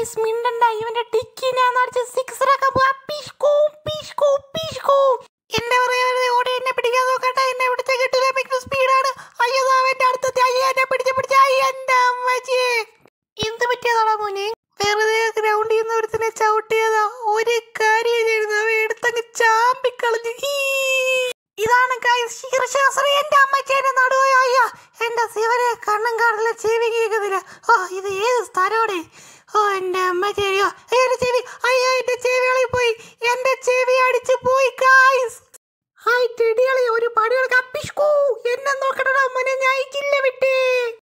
guys മിണ്ടണ്ട ഇവന്റെ ടിക്കി ഞാൻ അടിച്ച് സിക്സർ ഒക്കെ പോവാ പിഷ്കൂ പിഷ്കൂ പിഷ്കൂ എന്നെ പറയാതെ ഓടി എന്നെ പിടിക്കാൻ നോക്കട്ടെ എന്നെ പിടിച്ച കിട്ടില്ല ഭയങ്കര സ്പീഡാണ് അയ്യോ അവന്റെ അടുത്തെത്തി അയ്യോ എന്നെ പിടിച്ച് പിടിച്ച അയ്യോ എന്റെ അമ്മച്ചി എന്ത് പറ്റിയതാണോ മോനെ വെറുതെ ഗ്രൗണ്ടിൽ നിന്ന് ഒരുത്തിനെ ചവിട്ടിയതാ ഒരു കാര്യം അവ എടുത്തങ്ങ് ചാമ്പിക്കളഞ്ഞു ഇതാണ് ശീർശാസ്ത്രി എന്റെ അമ്മച്ചേന്റെ നടുവായ അയ്യ എന്റെ ശിവനെ കണ്ണും കാണില്ല ചെവി കേൾക്കുന്നില്ല ഓ ഇത് ഏത് സ്ഥലോടെ എന്റെ അമ്മ ചെവിയോ അയ്യോ ചെവി അയ്യോ എന്റെ ചെവികളിൽ പോയി എന്റെ ചെവി അടിച്ചു പോയി ഗായ്സ് ഹൈ ചെടികളെ ഒരു പണിയെടുക്കാൻ